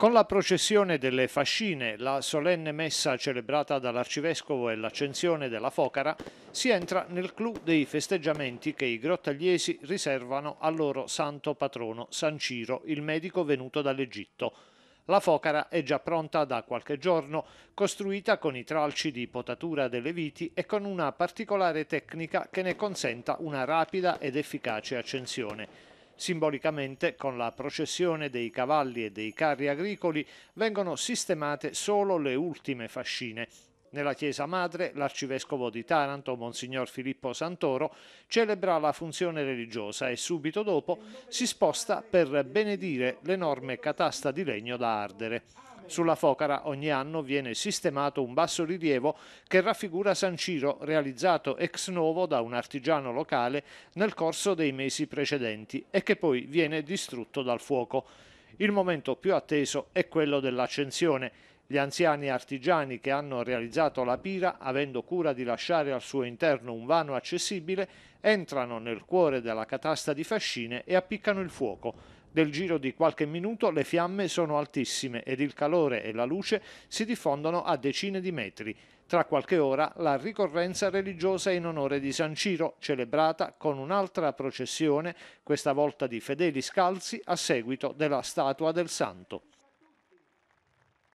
Con la processione delle fascine, la solenne messa celebrata dall'arcivescovo e l'accensione della focara, si entra nel clou dei festeggiamenti che i grottagliesi riservano al loro santo patrono San Ciro, il medico venuto dall'Egitto. La focara è già pronta da qualche giorno, costruita con i tralci di potatura delle viti e con una particolare tecnica che ne consenta una rapida ed efficace accensione. Simbolicamente, con la processione dei cavalli e dei carri agricoli, vengono sistemate solo le ultime fascine, nella chiesa madre, l'arcivescovo di Taranto, Monsignor Filippo Santoro, celebra la funzione religiosa e subito dopo si sposta per benedire l'enorme catasta di legno da ardere. Sulla Focara ogni anno viene sistemato un basso rilievo che raffigura San Ciro, realizzato ex novo da un artigiano locale nel corso dei mesi precedenti e che poi viene distrutto dal fuoco. Il momento più atteso è quello dell'accensione. Gli anziani artigiani che hanno realizzato la pira, avendo cura di lasciare al suo interno un vano accessibile, entrano nel cuore della catasta di fascine e appiccano il fuoco. Nel giro di qualche minuto le fiamme sono altissime ed il calore e la luce si diffondono a decine di metri. Tra qualche ora la ricorrenza religiosa in onore di San Ciro, celebrata con un'altra processione, questa volta di fedeli scalzi, a seguito della statua del santo.